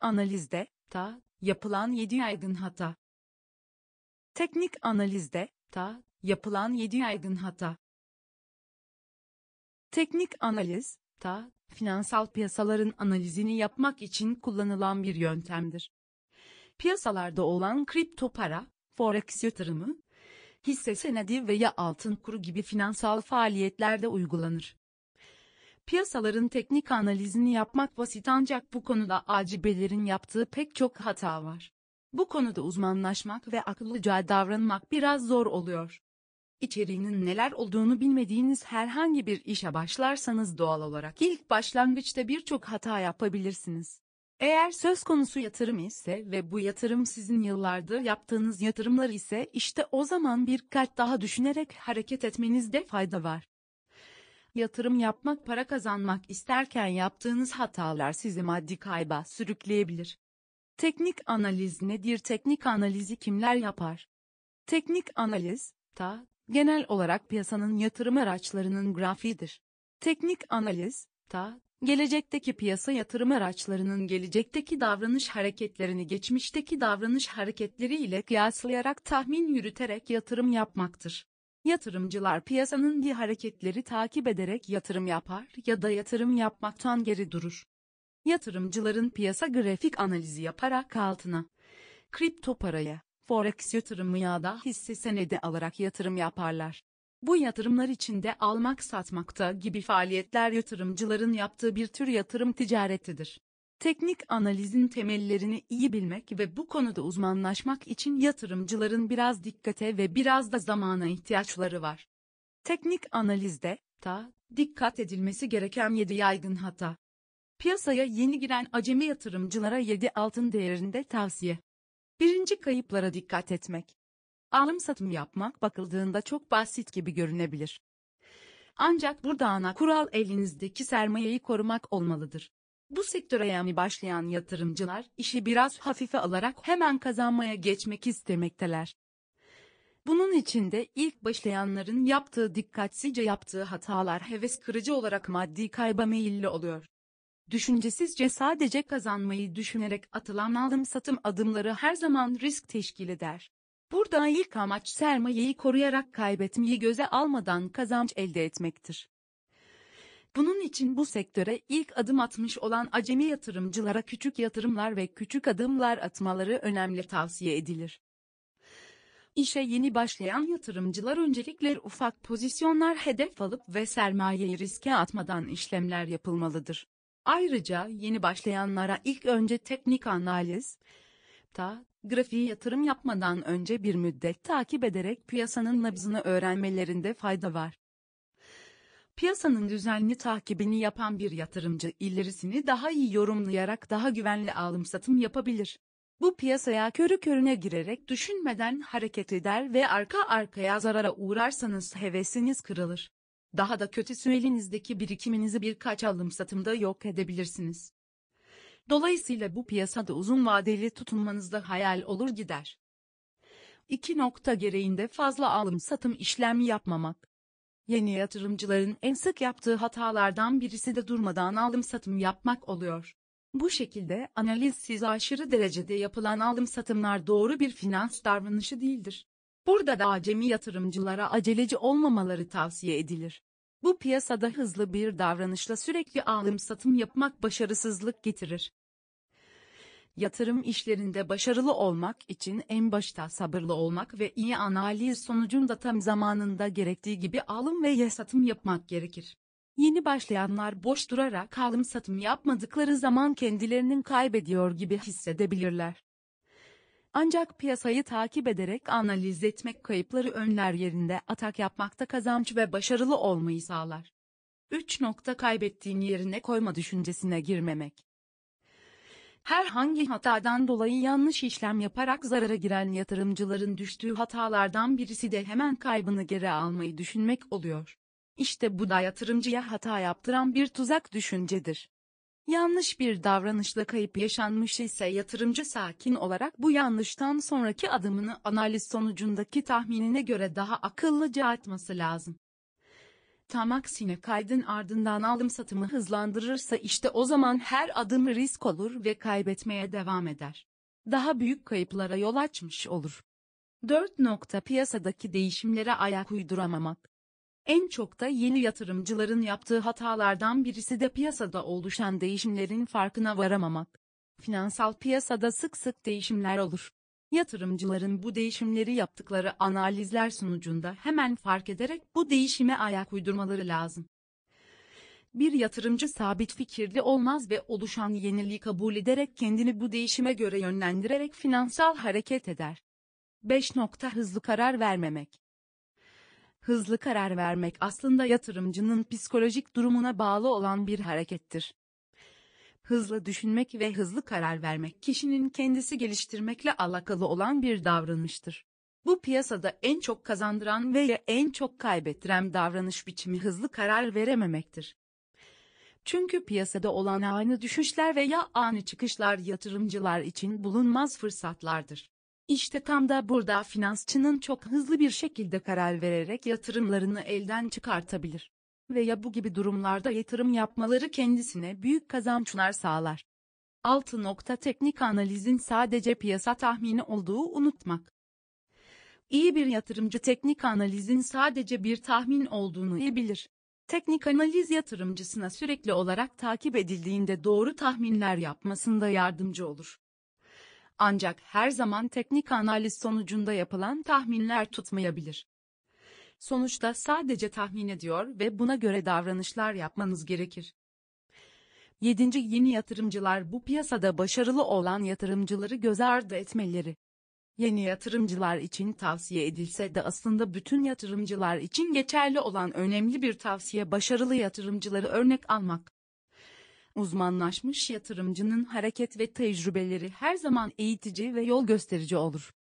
analizde, ta, yapılan 7 yaygın hata. Teknik analizde, ta, yapılan 7 yaygın hata. Teknik analiz, ta, finansal piyasaların analizini yapmak için kullanılan bir yöntemdir. Piyasalarda olan kripto para, forex yatırımı, hisse senedi veya altın kuru gibi finansal faaliyetlerde uygulanır. Piyasaların teknik analizini yapmak basit ancak bu konuda acibelerin yaptığı pek çok hata var. Bu konuda uzmanlaşmak ve akıllıca davranmak biraz zor oluyor. İçeriğinin neler olduğunu bilmediğiniz herhangi bir işe başlarsanız doğal olarak ilk başlangıçta birçok hata yapabilirsiniz. Eğer söz konusu yatırım ise ve bu yatırım sizin yıllardır yaptığınız yatırımlar ise işte o zaman birkaç daha düşünerek hareket etmenizde fayda var. Yatırım yapmak para kazanmak isterken yaptığınız hatalar sizi maddi kayba sürükleyebilir. Teknik analiz nedir? Teknik analizi kimler yapar? Teknik analiz, ta, genel olarak piyasanın yatırım araçlarının grafiğidir. Teknik analiz, ta, gelecekteki piyasa yatırım araçlarının gelecekteki davranış hareketlerini geçmişteki davranış hareketleri ile kıyaslayarak tahmin yürüterek yatırım yapmaktır. Yatırımcılar piyasanın bir hareketleri takip ederek yatırım yapar ya da yatırım yapmaktan geri durur. Yatırımcıların piyasa grafik analizi yaparak altına, kripto paraya, forex yatırımı ya da hisse senedi alarak yatırım yaparlar. Bu yatırımlar içinde almak satmakta gibi faaliyetler yatırımcıların yaptığı bir tür yatırım ticaretidir. Teknik analizin temellerini iyi bilmek ve bu konuda uzmanlaşmak için yatırımcıların biraz dikkate ve biraz da zamana ihtiyaçları var. Teknik analizde, ta, dikkat edilmesi gereken 7 yaygın hata. Piyasaya yeni giren acemi yatırımcılara 7 altın değerinde tavsiye. Birinci kayıplara dikkat etmek. Alım satım yapmak bakıldığında çok basit gibi görünebilir. Ancak burada ana kural elinizdeki sermayeyi korumak olmalıdır. Bu sektöre yeni başlayan yatırımcılar işi biraz hafife alarak hemen kazanmaya geçmek istemekteler. Bunun içinde ilk başlayanların yaptığı dikkatsizce yaptığı hatalar heves kırıcı olarak maddi kayba meyilli oluyor. Düşüncesizce sadece kazanmayı düşünerek atılan alım satım adımları her zaman risk teşkil eder. Burada ilk amaç sermayeyi koruyarak kaybetmeyi göze almadan kazanç elde etmektir. Bunun için bu sektöre ilk adım atmış olan acemi yatırımcılara küçük yatırımlar ve küçük adımlar atmaları önemli tavsiye edilir. İşe yeni başlayan yatırımcılar öncelikle ufak pozisyonlar hedef alıp ve sermayeyi riske atmadan işlemler yapılmalıdır. Ayrıca yeni başlayanlara ilk önce teknik analiz, ta, grafiği yatırım yapmadan önce bir müddet takip ederek piyasanın nabzını öğrenmelerinde fayda var piyasanın düzenli takibini yapan bir yatırımcı ilerisini daha iyi yorumlayarak daha güvenli alım satım yapabilir. Bu piyasaya körü körüne girerek düşünmeden hareket eder ve arka arkaya zarara uğrarsanız hevesiniz kırılır. Daha da kötüsü elinizdeki birikiminizi birkaç alım satımda yok edebilirsiniz. Dolayısıyla bu piyasada uzun vadeli tutunmanızda hayal olur gider. 2. Nokta gereğinde fazla alım satım işlemi yapmamak. Yeni yatırımcıların en sık yaptığı hatalardan birisi de durmadan alım satım yapmak oluyor. Bu şekilde analizsiz aşırı derecede yapılan alım satımlar doğru bir finans davranışı değildir. Burada da acemi yatırımcılara aceleci olmamaları tavsiye edilir. Bu piyasada hızlı bir davranışla sürekli alım satım yapmak başarısızlık getirir. Yatırım işlerinde başarılı olmak için en başta sabırlı olmak ve iyi analiz sonucunda tam zamanında gerektiği gibi alım ve satım yapmak gerekir. Yeni başlayanlar boş durarak alım satım yapmadıkları zaman kendilerinin kaybediyor gibi hissedebilirler. Ancak piyasayı takip ederek analiz etmek kayıpları önler yerinde atak yapmakta kazanç ve başarılı olmayı sağlar. 3 nokta kaybettiğin yerine koyma düşüncesine girmemek herhangi hatadan dolayı yanlış işlem yaparak zarara giren yatırımcıların düştüğü hatalardan birisi de hemen kaybını geri almayı düşünmek oluyor. İşte bu da yatırımcıya hata yaptıran bir tuzak düşüncedir. Yanlış bir davranışla kayıp yaşanmış ise yatırımcı sakin olarak bu yanlıştan sonraki adımını analiz sonucundaki tahminine göre daha akıllıca atması lazım. Tam aksine kaydın ardından alım satımı hızlandırırsa işte o zaman her adım risk olur ve kaybetmeye devam eder. Daha büyük kayıplara yol açmış olur. 4. Nokta piyasadaki değişimlere ayak uyduramamak. En çok da yeni yatırımcıların yaptığı hatalardan birisi de piyasada oluşan değişimlerin farkına varamamak. Finansal piyasada sık sık değişimler olur. Yatırımcıların bu değişimleri yaptıkları analizler sonucunda hemen fark ederek bu değişime ayak uydurmaları lazım. Bir yatırımcı sabit fikirli olmaz ve oluşan yeniliği kabul ederek kendini bu değişime göre yönlendirerek finansal hareket eder. 5. Hızlı karar vermemek Hızlı karar vermek aslında yatırımcının psikolojik durumuna bağlı olan bir harekettir. Hızlı düşünmek ve hızlı karar vermek kişinin kendisi geliştirmekle alakalı olan bir davranıştır. Bu piyasada en çok kazandıran veya en çok kaybettiren davranış biçimi hızlı karar verememektir. Çünkü piyasada olan ani düşüşler veya ani çıkışlar yatırımcılar için bulunmaz fırsatlardır. İşte tam da burada finansçının çok hızlı bir şekilde karar vererek yatırımlarını elden çıkartabilir veya bu gibi durumlarda yatırım yapmaları kendisine büyük kazançlar sağlar. 6. Nokta teknik analizin sadece piyasa tahmini olduğu unutmak. İyi bir yatırımcı teknik analizin sadece bir tahmin olduğunu bilir. Teknik analiz yatırımcısına sürekli olarak takip edildiğinde doğru tahminler yapmasında yardımcı olur. Ancak her zaman teknik analiz sonucunda yapılan tahminler tutmayabilir. Sonuçta sadece tahmin ediyor ve buna göre davranışlar yapmanız gerekir. 7. Yeni yatırımcılar bu piyasada başarılı olan yatırımcıları göz ardı etmeleri. Yeni yatırımcılar için tavsiye edilse de aslında bütün yatırımcılar için geçerli olan önemli bir tavsiye başarılı yatırımcıları örnek almak. Uzmanlaşmış yatırımcının hareket ve tecrübeleri her zaman eğitici ve yol gösterici olur.